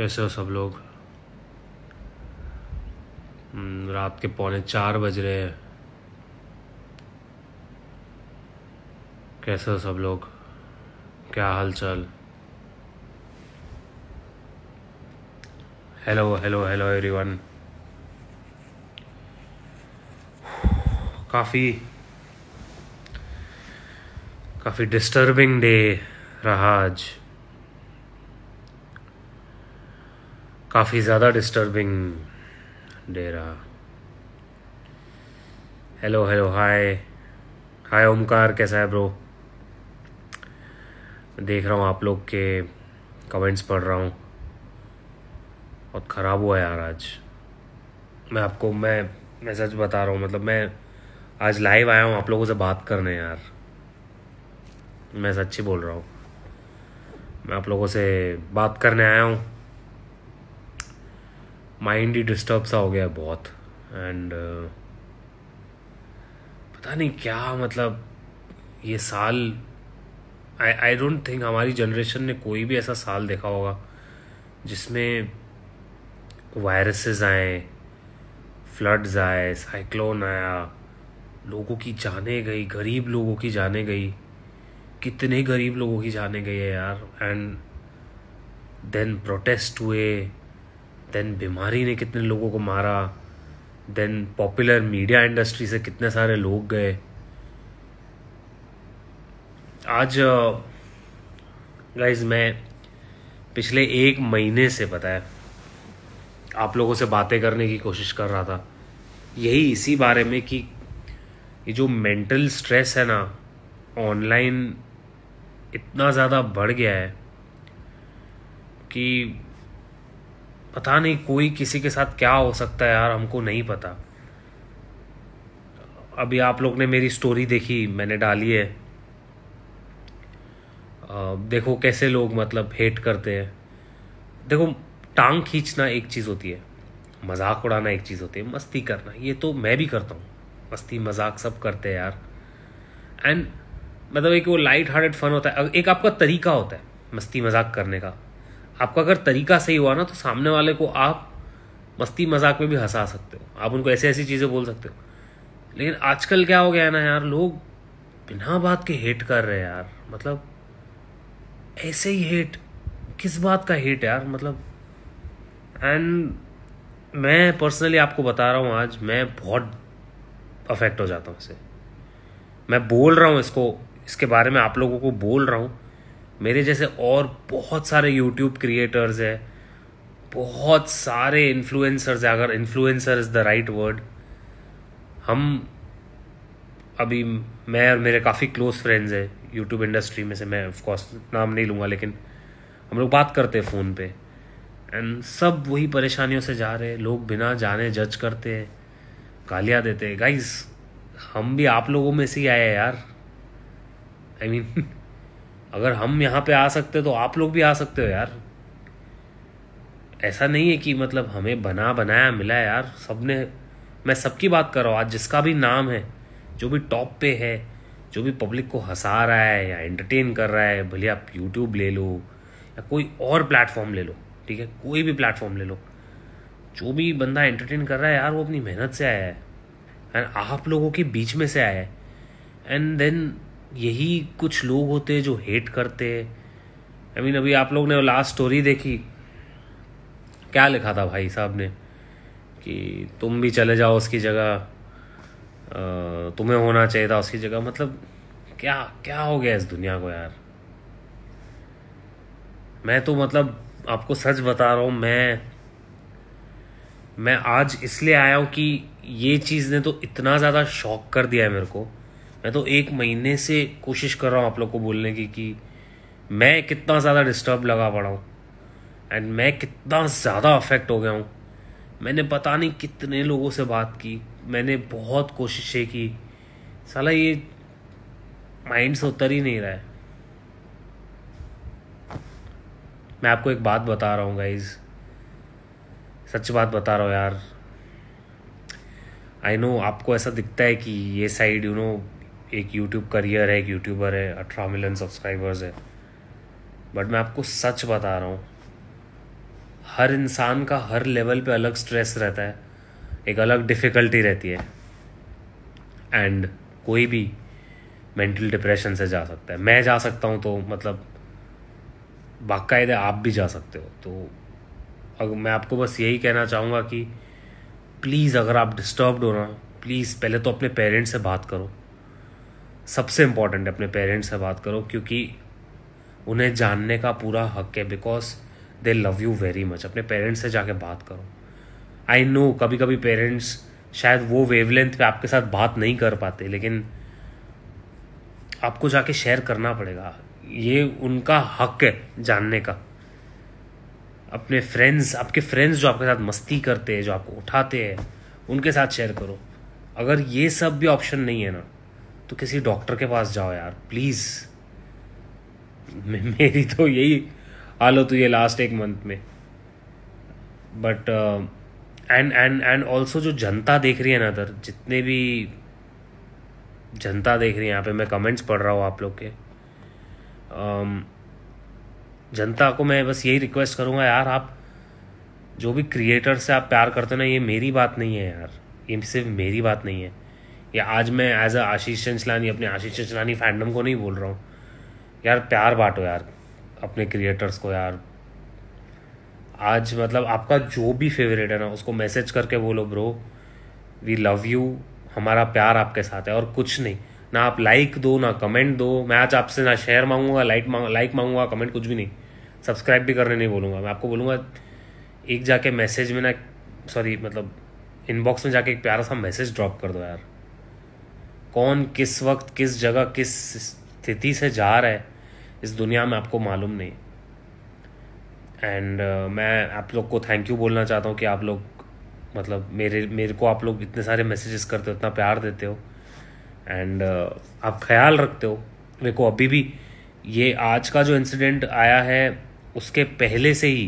कैसे हो सब लोग हम्म, रात के पौने चार बज रहे हैं कैसे हो सब लोग क्या हाल चाल हेलो हेलो हेलो एवरीवन काफ़ी काफ़ी डिस्टर्बिंग डे रहा आज काफ़ी ज़्यादा डिस्टर्बिंग डेरा hello hello hi hi Omkar कैसा है ब्रो देख रहा हूँ आप लोग के कमेंट्स पढ़ रहा हूँ बहुत ख़राब हुआ यार आज मैं आपको मैं मैं सच बता रहा हूँ मतलब मैं आज लाइव आया हूँ आप लोगों से बात करने यार मैं सच्ची बोल रहा हूँ मैं आप लोगों से बात करने आया हूँ माइंड ही डिस्टर्ब सा हो गया है बहुत एंड uh, पता नहीं क्या मतलब ये साल आई आई डोंट थिंक हमारी जनरेशन ने कोई भी ऐसा साल देखा होगा जिसमें वायरसेस आए फ्लड्स आए साइक्लोन आया लोगों की जाने गई गरीब लोगों की जाने गई कितने गरीब लोगों की जाने गई है यार एंड देन प्रोटेस्ट हुए देन बीमारी ने कितने लोगों को मारा देन पॉपुलर मीडिया इंडस्ट्री से कितने सारे लोग गए आज गाइज uh, मैं पिछले एक महीने से पता है आप लोगों से बातें करने की कोशिश कर रहा था यही इसी बारे में कि ये जो मेंटल स्ट्रेस है ना ऑनलाइन इतना ज़्यादा बढ़ गया है कि पता नहीं कोई किसी के साथ क्या हो सकता है यार हमको नहीं पता अभी आप लोग ने मेरी स्टोरी देखी मैंने डाली है देखो कैसे लोग मतलब हेट करते हैं देखो टांग खींचना एक चीज़ होती है मजाक उड़ाना एक चीज़ होती है मस्ती करना ये तो मैं भी करता हूँ मस्ती मजाक सब करते हैं यार एंड मतलब एक वो लाइट हार्टेड फन होता है एक आपका तरीका होता है मस्ती मजाक करने का आपका अगर तरीका सही हुआ ना तो सामने वाले को आप मस्ती मजाक में भी हंसा सकते हो आप उनको ऐसी ऐसी चीज़ें बोल सकते हो लेकिन आजकल क्या हो गया है ना यार लोग बिना बात के हेट कर रहे हैं यार मतलब ऐसे ही हेट किस बात का हेट यार मतलब एंड मैं पर्सनली आपको बता रहा हूँ आज मैं बहुत अफेक्ट हो जाता हूँ इससे मैं बोल रहा हूँ इसको इसके बारे में आप लोगों को बोल रहा हूँ मेरे जैसे और बहुत सारे यूट्यूब क्रिएटर्स है बहुत सारे इन्फ्लुएंसर्स है अगर influencer is the right word हम अभी मैं और मेरे काफ़ी क्लोज फ्रेंड्स हैं यूट्यूब इंडस्ट्री में से मैं ऑफकोर्स नाम नहीं लूँगा लेकिन हम लोग बात करते हैं फ़ोन पे एंड सब वही परेशानियों से जा रहे हैं लोग बिना जाने जज करते हैं गालियाँ देते हैं गाइस हम भी आप लोगों में से ही आए हैं यार आई I मीन mean, अगर हम यहाँ पे आ सकते तो आप लोग भी आ सकते हो यार ऐसा नहीं है कि मतलब हमें बना बनाया मिला यार सबने मैं सबकी बात कर रहा हूँ आज जिसका भी नाम है जो भी टॉप पे है जो भी पब्लिक को हंसा रहा है या एंटरटेन कर रहा है भले आप यूट्यूब ले लो या कोई और प्लेटफॉर्म ले लो ठीक है कोई भी प्लेटफॉर्म ले लो जो भी बंदा एंटरटेन कर रहा है यार वो अपनी मेहनत से आया है एंड आप लोगों के बीच में से आया है एंड देन यही कुछ लोग होते हैं जो हेट करते हैं आई मीन अभी आप लोग ने लास्ट स्टोरी देखी क्या लिखा था भाई साहब ने कि तुम भी चले जाओ उसकी जगह तुम्हें होना चाहिए था उसकी जगह मतलब क्या क्या हो गया इस दुनिया को यार मैं तो मतलब आपको सच बता रहा हूं मैं मैं आज इसलिए आया हूं कि ये चीज़ ने तो इतना ज़्यादा शॉक कर दिया है मेरे को मैं तो एक महीने से कोशिश कर रहा हूँ आप लोग को बोलने की कि मैं कितना ज़्यादा डिस्टर्ब लगा पड़ा हूँ एंड मैं कितना ज़्यादा अफेक्ट हो गया हूँ मैंने पता नहीं कितने लोगों से बात की मैंने बहुत कोशिशें की साला ये माइंड से उतर ही नहीं रहा है मैं आपको एक बात बता रहा हूँ गाइज सच बात बता रहा हूँ यार आई नो आपको ऐसा दिखता है कि ये साइड यू नो एक यूट्यूब करियर है एक यूट्यूबर है अठारह मिलियन सब्सक्राइबर्स है बट मैं आपको सच बता रहा हूँ हर इंसान का हर लेवल पे अलग स्ट्रेस रहता है एक अलग डिफ़िकल्टी रहती है एंड कोई भी मेंटल डिप्रेशन से जा सकता है मैं जा सकता हूँ तो मतलब बाकायदे आप भी जा सकते हो तो अगर मैं आपको बस यही कहना चाहूँगा कि प्लीज़ अगर आप डिस्टर्ब्ड हो ना प्लीज़ पहले तो अपने पेरेंट्स से बात करो सबसे इम्पॉर्टेंट है अपने पेरेंट्स से बात करो क्योंकि उन्हें जानने का पूरा हक है because they love you very much अपने पेरेंट्स से जाके बात करो आई नो कभी कभी पेरेंट्स शायद वो वेवलेंथ पे आपके साथ बात नहीं कर पाते लेकिन आपको जाके शेयर करना पड़ेगा ये उनका हक है जानने का अपने फ्रेंड्स आपके फ्रेंड्स जो आपके साथ मस्ती करते हैं जो आपको उठाते हैं उनके साथ शेयर करो अगर ये सब भी ऑप्शन नहीं है ना तो किसी डॉक्टर के पास जाओ यार प्लीज़ मेरी तो यही हाल हो है तो लास्ट एक मंथ में but and and and also जो जनता देख रही है ना इधर जितने भी जनता देख रही है यहाँ पे मैं कमेंट्स पढ़ रहा हूँ आप लोग के um, जनता को मैं बस यही रिक्वेस्ट करूँगा यार आप जो भी क्रिएटर से आप प्यार करते हो ना ये मेरी बात नहीं है यार ये सिर्फ मेरी बात नहीं है या आज मैं एज अ आशीष चंचलानी अपने आशीष चंचलानी फैंडम को नहीं बोल रहा हूँ यार प्यार बांटो यार अपने क्रिएटर्स को यार आज मतलब आपका जो भी फेवरेट है ना उसको मैसेज करके बोलो ब्रो वी लव यू हमारा प्यार आपके साथ है और कुछ नहीं ना आप लाइक दो ना कमेंट दो मैं आज आपसे ना शेयर मांगूंगा लाइक मांग लाइक मांगूंगा कमेंट कुछ भी नहीं सब्सक्राइब भी करने नहीं बोलूंगा मैं आपको बोलूंगा एक जाके मैसेज में ना सॉरी मतलब इनबॉक्स में जाके एक प्यारा सा मैसेज ड्रॉप कर दो यार कौन किस वक्त किस जगह किस स्थिति से जा रहा है इस दुनिया में आपको मालूम नहीं एंड uh, मैं आप लोग को थैंक यू बोलना चाहता हूँ कि आप लोग मतलब मेरे मेरे को आप लोग इतने सारे मैसेजेस करते हो इतना प्यार देते हो एंड uh, आप ख्याल रखते हो मेरे को अभी भी ये आज का जो इंसिडेंट आया है उसके पहले से ही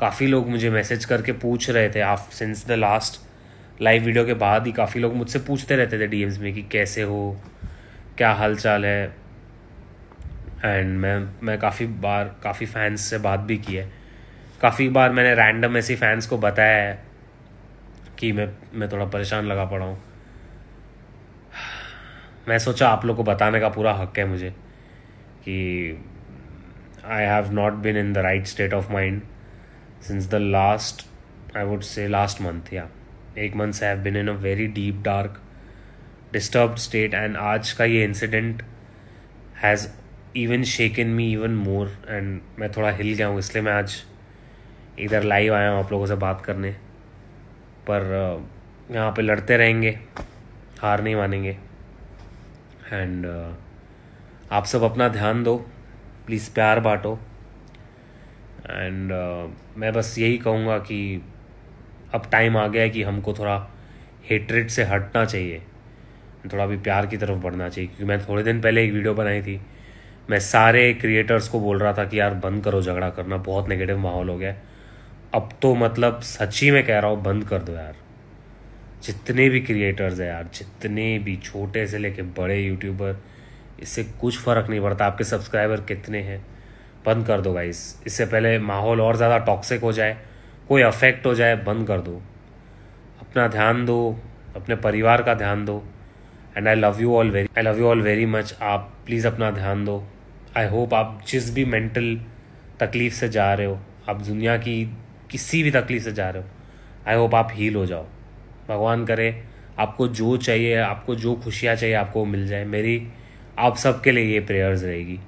काफ़ी लोग मुझे मैसेज करके पूछ रहे थे आप since the last live video के बाद ही काफ़ी लोग मुझसे पूछते रहते थे डीएम्स में कि कैसे हो क्या हाल चाल है एंड मैं मैं काफ़ी बार काफ़ी फैंस से बात भी की है काफ़ी बार मैंने रैंडम ऐसी फैंस को बताया है कि मैं मैं थोड़ा परेशान लगा पड़ा हूँ मैं सोचा आप लोग को बताने का पूरा हक है मुझे कि I have not been in the right state of mind since the last I would say last month या एक month have been in a very deep dark disturb state and आज का ये incident has even shaken me even more and मैं थोड़ा हिल गया हूँ इसलिए मैं आज इधर लाइव आया हूँ आप लोगों से बात करने पर यहाँ पे लड़ते रहेंगे हार नहीं मानेंगे एंड आप सब अपना ध्यान दो प्लीज़ प्यार बांटो एंड मैं बस यही कहूँगा कि अब टाइम आ गया है कि हमको थोड़ा हेटरेट से हटना चाहिए थोड़ा भी प्यार की तरफ बढ़ना चाहिए क्योंकि मैं थोड़े दिन पहले एक वीडियो बनाई थी मैं सारे क्रिएटर्स को बोल रहा था कि यार बंद करो झगड़ा करना बहुत नेगेटिव माहौल हो गया अब तो मतलब सच्ची में कह रहा हूँ बंद कर दो यार जितने भी क्रिएटर्स हैं यार जितने भी छोटे से लेके बड़े यूट्यूबर इससे कुछ फ़र्क नहीं पड़ता आपके सब्सक्राइबर कितने हैं बंद कर दो गाइस इससे पहले माहौल और ज़्यादा टॉक्सिक हो जाए कोई अफेक्ट हो जाए बंद कर दो अपना ध्यान दो अपने परिवार का ध्यान दो and I love you all very I love you all very much आप प्लीज़ अपना ध्यान दो आई होप आप जिस भी मेंटल तकलीफ से जा रहे हो आप दुनिया की किसी भी तकलीफ से जा रहे हो आई होप आप हील हो जाओ भगवान करे आपको जो चाहिए आपको जो खुशियाँ चाहिए आपको मिल जाए मेरी आप सबके लिए ये प्रेयर्स रहेगी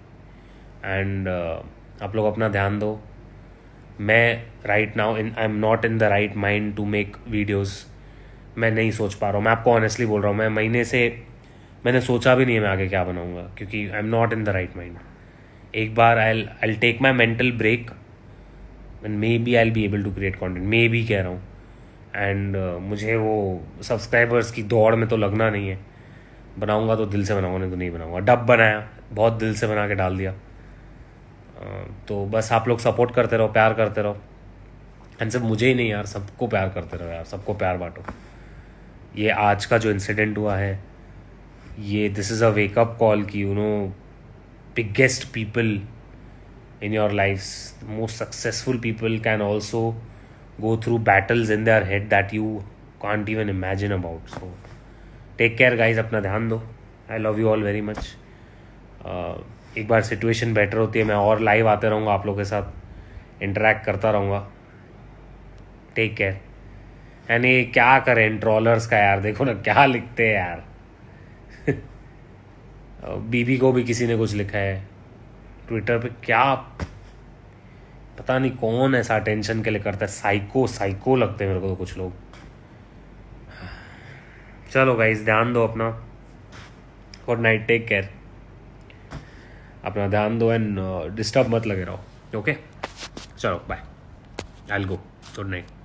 एंड uh, आप लोग अपना ध्यान दो मैं right now in I am not in the right mind to make videos मैं नहीं सोच पा रहा हूँ मैं आपको ऑनेस्टली बोल रहा हूँ मैं महीने से मैंने सोचा भी नहीं है मैं आगे क्या बनाऊँगा क्योंकि I am not in the right mind एक बार I I take my mental break and maybe I'll be able to create content maybe कह रहा हूँ एंड uh, मुझे वो सब्सक्राइबर्स की दौड़ में तो लगना नहीं है बनाऊंगा तो दिल से बनाऊंगा नहीं तो नहीं बनाऊंगा डब बनाया बहुत दिल से बना के डाल दिया तो बस आप लोग सपोर्ट करते रहो प्यार करते रहो एंड सब मुझे ही नहीं यार सबको प्यार करते रहो यार सबको प्यार बांटो ये आज का जो इंसिडेंट हुआ है ये this is a wake up call कि you know biggest people in your life most successful people can also go through battles in their head that you can't even imagine about so take care guys अपना ध्यान दो I love you all very much एक बार situation better होती है मैं और live आते रहूँगा आप लोगों के साथ इंटरेक्ट करता रहूँगा टेक केयर यानी क्या करें ट्रॉलर्स का यार देखो ना क्या लिखते हैं यार बीबी को भी किसी ने कुछ लिखा है ट्विटर पे क्या पता नहीं कौन ऐसा टेंशन के लिए करता है साइको साइको लगते हैं मेरे को तो कुछ लोग चलो गाइज ध्यान दो अपना गुड नाइट टेक केयर अपना ध्यान दो एंड डिस्टर्ब uh, मत लगे रहो ओके चलो bye I go good night